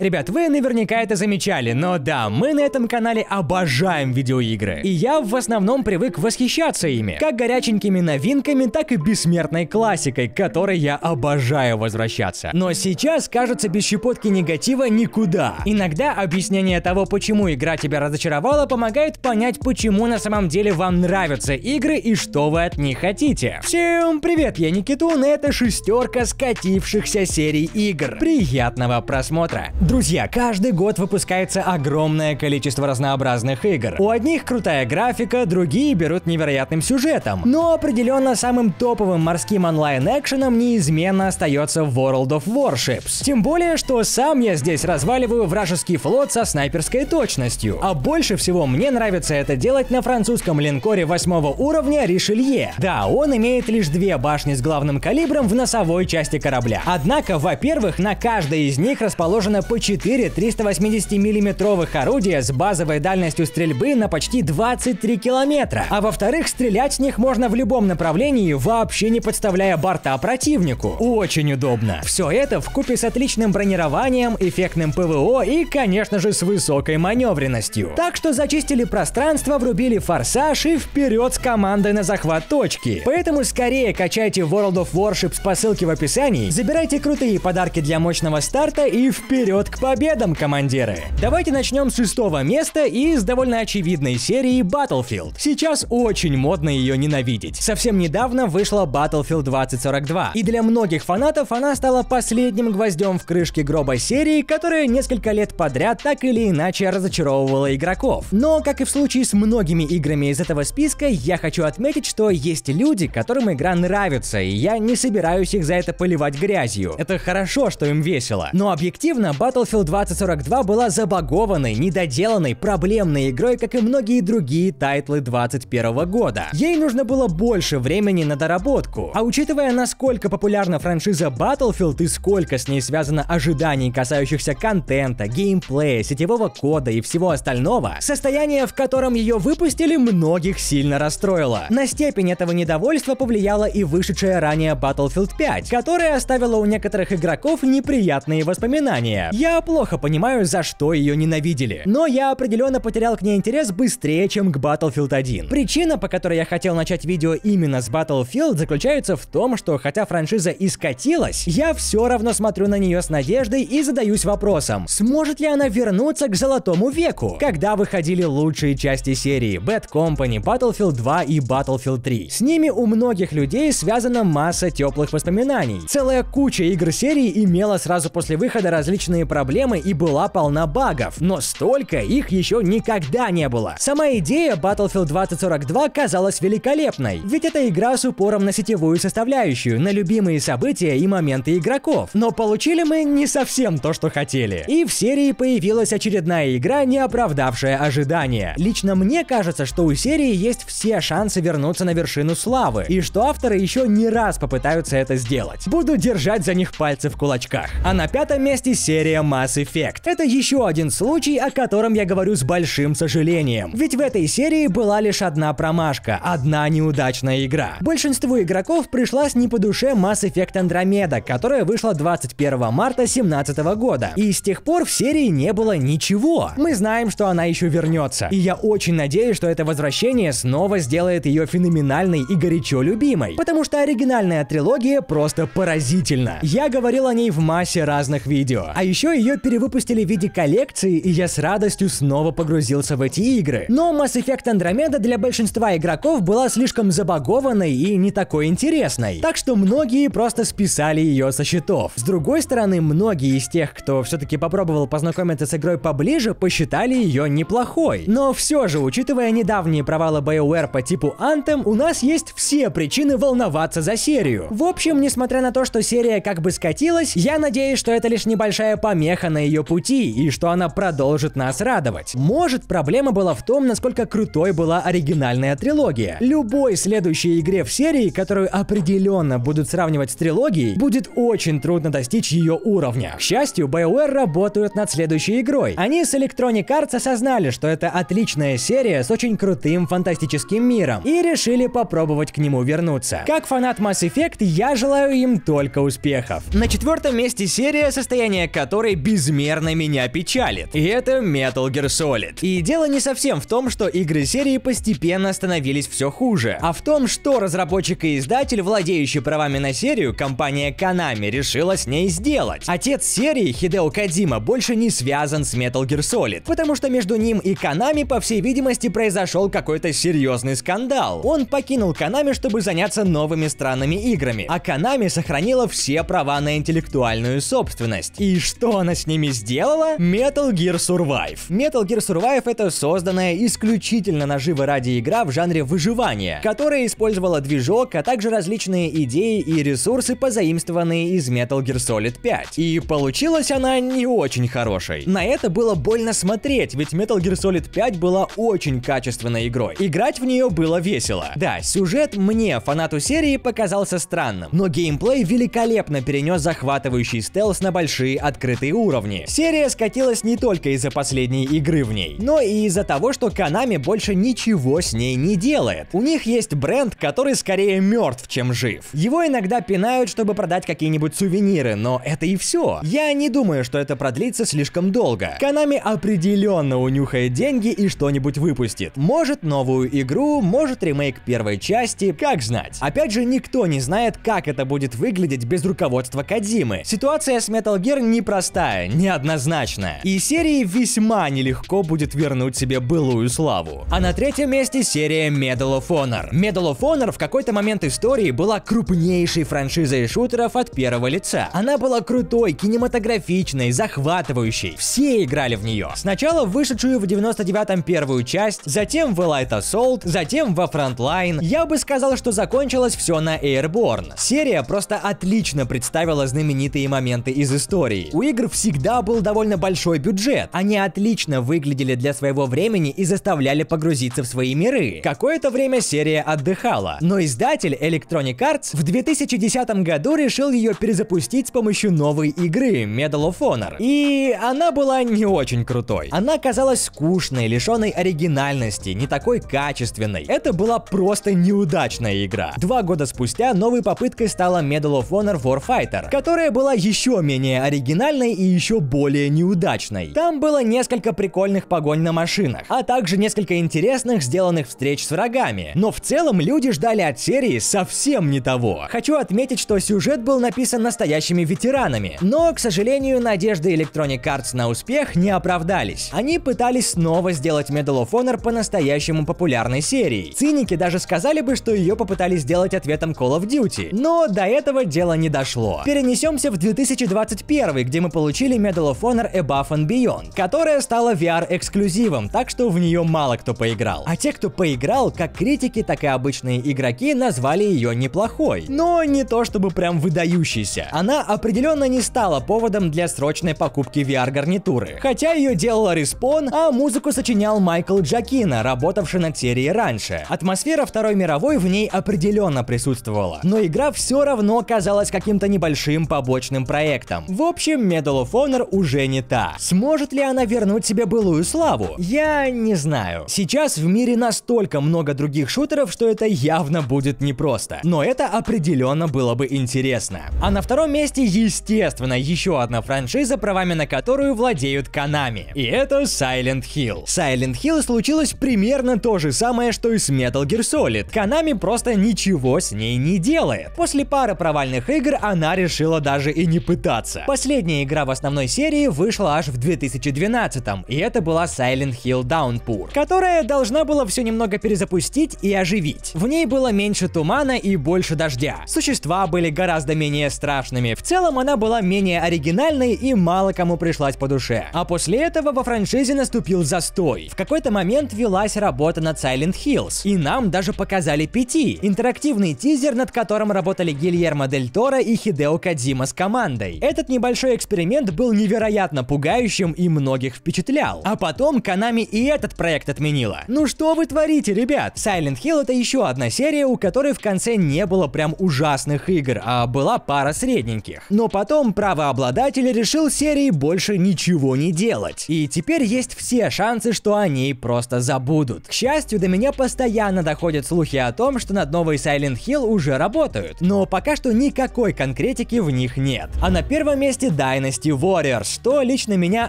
Ребят, вы наверняка это замечали, но да, мы на этом канале обожаем видеоигры. И я в основном привык восхищаться ими. Как горяченькими новинками, так и бессмертной классикой, к которой я обожаю возвращаться. Но сейчас, кажется, без щепотки негатива никуда. Иногда объяснение того, почему игра тебя разочаровала, помогает понять, почему на самом деле вам нравятся игры и что вы от них хотите. Всем привет, я Никитун, и это шестерка скатившихся серий игр. Приятного просмотра! Друзья, каждый год выпускается огромное количество разнообразных игр. У одних крутая графика, другие берут невероятным сюжетом. Но определенно самым топовым морским онлайн-экшеном неизменно остается World of Warships. Тем более, что сам я здесь разваливаю вражеский флот со снайперской точностью. А больше всего мне нравится это делать на французском линкоре 8 уровня Ришелье. Да, он имеет лишь две башни с главным калибром в носовой части корабля. Однако, во-первых, на каждой из них расположена по 4 380 миллиметровых орудия с базовой дальностью стрельбы на почти 23 километра. А во-вторых, стрелять с них можно в любом направлении, вообще не подставляя борта противнику. Очень удобно. Все это в купе с отличным бронированием, эффектным ПВО и, конечно же, с высокой маневренностью. Так что зачистили пространство, врубили форсаж и вперед с командой на захват точки. Поэтому скорее качайте World of Warships по ссылке в описании, забирайте крутые подарки для мощного старта и вперед вперед к победам, командиры! Давайте начнем с шестого места и с довольно очевидной серии Battlefield. Сейчас очень модно ее ненавидеть. Совсем недавно вышла Battlefield 2042, и для многих фанатов она стала последним гвоздем в крышке гроба серии, которая несколько лет подряд так или иначе разочаровывала игроков. Но, как и в случае с многими играми из этого списка, я хочу отметить, что есть люди, которым игра нравится, и я не собираюсь их за это поливать грязью. Это хорошо, что им весело. Но объективно, Battlefield Battlefield 2042 была забагованной, недоделанной, проблемной игрой, как и многие другие тайтлы 2021 года. Ей нужно было больше времени на доработку. А учитывая, насколько популярна франшиза Battlefield и сколько с ней связано ожиданий, касающихся контента, геймплея, сетевого кода и всего остального, состояние, в котором ее выпустили, многих сильно расстроило. На степень этого недовольства повлияла и вышедшая ранее Battlefield 5, которая оставила у некоторых игроков неприятные воспоминания. Я плохо понимаю, за что ее ненавидели, но я определенно потерял к ней интерес быстрее, чем к Battlefield 1. Причина, по которой я хотел начать видео именно с Battlefield, заключается в том, что хотя франшиза и скатилась, я все равно смотрю на нее с надеждой и задаюсь вопросом, сможет ли она вернуться к золотому веку, когда выходили лучшие части серии Bad Company, Battlefield 2 и Battlefield 3. С ними у многих людей связана масса теплых воспоминаний. Целая куча игр серии имела сразу после выхода различные проблемы и была полна багов, но столько их еще никогда не было. Сама идея Battlefield 2042 казалась великолепной, ведь это игра с упором на сетевую составляющую, на любимые события и моменты игроков. Но получили мы не совсем то, что хотели. И в серии появилась очередная игра, не оправдавшая ожидания. Лично мне кажется, что у серии есть все шансы вернуться на вершину славы, и что авторы еще не раз попытаются это сделать. Буду держать за них пальцы в кулачках. А на пятом месте серия Mass Effect. Это еще один случай, о котором я говорю с большим сожалением. Ведь в этой серии была лишь одна промашка, одна неудачная игра. Большинству игроков пришлась не по душе Mass Effect Andromeda, которая вышла 21 марта 2017 года. И с тех пор в серии не было ничего. Мы знаем, что она еще вернется. И я очень надеюсь, что это возвращение снова сделает ее феноменальной и горячо любимой. Потому что оригинальная трилогия просто поразительна. Я говорил о ней в массе разных видео. А еще ее перевыпустили в виде коллекции, и я с радостью снова погрузился в эти игры. Но Mass Effect Andromeda для большинства игроков была слишком забагованной и не такой интересной. Так что многие просто списали ее со счетов. С другой стороны, многие из тех, кто все-таки попробовал познакомиться с игрой поближе, посчитали ее неплохой. Но все же, учитывая недавние провалы BioWare по типу Anthem, у нас есть все причины волноваться за серию. В общем, несмотря на то, что серия как бы скатилась, я надеюсь, что это лишь небольшая подсказка помеха на ее пути и что она продолжит нас радовать. Может, проблема была в том, насколько крутой была оригинальная трилогия. Любой следующей игре в серии, которую определенно будут сравнивать с трилогией, будет очень трудно достичь ее уровня. К счастью, BioWare работают над следующей игрой. Они с Electronic Arts осознали, что это отличная серия с очень крутым фантастическим миром и решили попробовать к нему вернуться. Как фанат Mass Effect, я желаю им только успехов. На четвертом месте серия, состояние которой который безмерно меня печалит. И это Metal Gear Solid. И дело не совсем в том, что игры серии постепенно становились все хуже, а в том, что разработчик и издатель, владеющий правами на серию, компания Konami решила с ней сделать. Отец серии, Хидео Кадима, больше не связан с Metal Gear Solid, потому что между ним и Konami, по всей видимости, произошел какой-то серьезный скандал. Он покинул Konami, чтобы заняться новыми странными играми, а Konami сохранила все права на интеллектуальную собственность. И что она с ними сделала? Metal Gear Survive. Metal Gear Survive это созданная исключительно наживо ради игра в жанре выживания, которая использовала движок, а также различные идеи и ресурсы, позаимствованные из Metal Gear Solid 5. И получилась она не очень хорошей. На это было больно смотреть, ведь Metal Gear Solid 5 была очень качественной игрой. Играть в нее было весело. Да, сюжет мне, фанату серии, показался странным, но геймплей великолепно перенес захватывающий стелс на большие открытые закрытые уровни. Серия скатилась не только из-за последней игры в ней, но и из-за того, что Konami больше ничего с ней не делает. У них есть бренд, который скорее мертв, чем жив. Его иногда пинают, чтобы продать какие-нибудь сувениры, но это и все. Я не думаю, что это продлится слишком долго. Konami определенно унюхает деньги и что-нибудь выпустит. Может новую игру, может ремейк первой части, как знать. Опять же, никто не знает, как это будет выглядеть без руководства Кадзимы. Ситуация с Metal Gear непростая непростая, неоднозначная. И серии весьма нелегко будет вернуть себе былую славу. А на третьем месте серия Medal of Honor. Medal of Honor в какой-то момент истории была крупнейшей франшизой шутеров от первого лица. Она была крутой, кинематографичной, захватывающей. Все играли в нее. Сначала вышедшую в 99-м первую часть, затем в Elite Assault, затем во Frontline. Я бы сказал, что закончилось все на Airborne. Серия просто отлично представила знаменитые моменты из истории. У игры игр всегда был довольно большой бюджет. Они отлично выглядели для своего времени и заставляли погрузиться в свои миры. Какое-то время серия отдыхала, но издатель Electronic Arts в 2010 году решил ее перезапустить с помощью новой игры Medal of Honor. И она была не очень крутой. Она казалась скучной, лишенной оригинальности, не такой качественной. Это была просто неудачная игра. Два года спустя новой попыткой стала Medal of Honor Warfighter, которая была еще менее оригинальной и еще более неудачной. Там было несколько прикольных погонь на машинах, а также несколько интересных сделанных встреч с врагами. Но в целом люди ждали от серии совсем не того. Хочу отметить, что сюжет был написан настоящими ветеранами, но, к сожалению, надежды Electronic Arts на успех не оправдались. Они пытались снова сделать Medal of Honor по-настоящему популярной серией. Циники даже сказали бы, что ее попытались сделать ответом Call of Duty, но до этого дело не дошло. Перенесемся в 2021, где мы получили получили Medal of Honor Above and Beyond, которая стала VR-эксклюзивом, так что в нее мало кто поиграл. А те, кто поиграл, как критики, так и обычные игроки назвали ее неплохой. Но не то чтобы прям выдающейся. Она определенно не стала поводом для срочной покупки VR-гарнитуры. Хотя ее делала Респон, а музыку сочинял Майкл Джакина, работавший над серией раньше. Атмосфера Второй мировой в ней определенно присутствовала. Но игра все равно казалась каким-то небольшим побочным проектом. В общем, Medal Medal of Honor уже не та. Сможет ли она вернуть себе былую славу? Я не знаю. Сейчас в мире настолько много других шутеров, что это явно будет непросто. Но это определенно было бы интересно. А на втором месте, естественно, еще одна франшиза, правами на которую владеют Konami. И это Silent Hill. Silent Hill случилось примерно то же самое, что и с Metal Gear Solid. Konami просто ничего с ней не делает. После пары провальных игр она решила даже и не пытаться. Последняя игра игра в основной серии вышла аж в 2012-м, и это была Silent Hill Downpour, которая должна была все немного перезапустить и оживить. В ней было меньше тумана и больше дождя. Существа были гораздо менее страшными. В целом она была менее оригинальной и мало кому пришлась по душе. А после этого во франшизе наступил застой. В какой-то момент велась работа над Silent Hills, и нам даже показали пяти. Интерактивный тизер, над которым работали Гильермо Дель Торо и Хидео Кадзима с командой. Этот небольшой эксперимент эксперимент был невероятно пугающим и многих впечатлял. А потом канами и этот проект отменила. Ну что вы творите, ребят? Silent Hill это еще одна серия, у которой в конце не было прям ужасных игр, а была пара средненьких. Но потом правообладатель решил серии больше ничего не делать. И теперь есть все шансы, что они просто забудут. К счастью, до меня постоянно доходят слухи о том, что над новой Silent Hill уже работают. Но пока что никакой конкретики в них нет. А на первом месте Dynasty Dynasty Warriors, что лично меня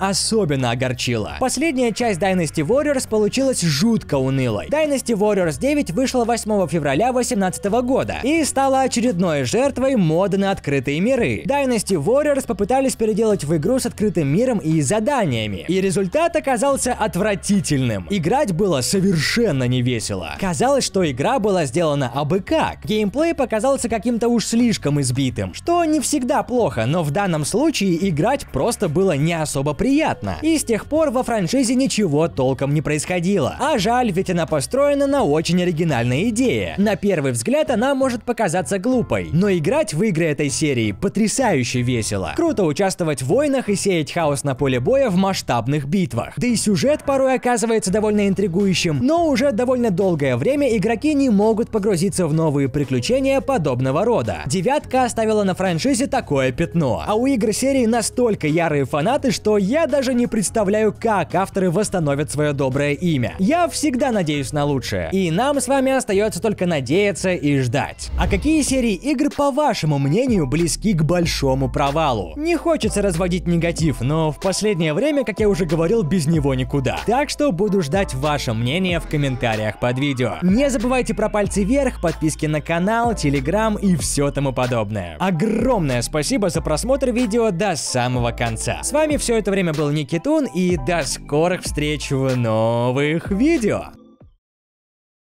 особенно огорчило. Последняя часть Dynasty Warriors получилась жутко унылой. Dynasty Warriors 9 вышла 8 февраля 2018 года и стала очередной жертвой моды на открытые миры. Dynasty Warriors попытались переделать в игру с открытым миром и заданиями, и результат оказался отвратительным. Играть было совершенно не весело. Казалось, что игра была сделана абы как. Геймплей показался каким-то уж слишком избитым, что не всегда плохо, но в данном случае играть просто было не особо приятно. И с тех пор во франшизе ничего толком не происходило. А жаль, ведь она построена на очень оригинальной идее. На первый взгляд она может показаться глупой, но играть в игры этой серии потрясающе весело. Круто участвовать в войнах и сеять хаос на поле боя в масштабных битвах. Да и сюжет порой оказывается довольно интригующим, но уже довольно долгое время игроки не могут погрузиться в новые приключения подобного рода. Девятка оставила на франшизе такое пятно, а у игр серии на настолько ярые фанаты, что я даже не представляю, как авторы восстановят свое доброе имя. Я всегда надеюсь на лучшее. И нам с вами остается только надеяться и ждать. А какие серии игр, по вашему мнению, близки к большому провалу? Не хочется разводить негатив, но в последнее время, как я уже говорил, без него никуда. Так что буду ждать ваше мнение в комментариях под видео. Не забывайте про пальцы вверх, подписки на канал, телеграм и все тому подобное. Огромное спасибо за просмотр видео до самого конца. С вами все это время был Никитун, и до скорых встреч в новых видео!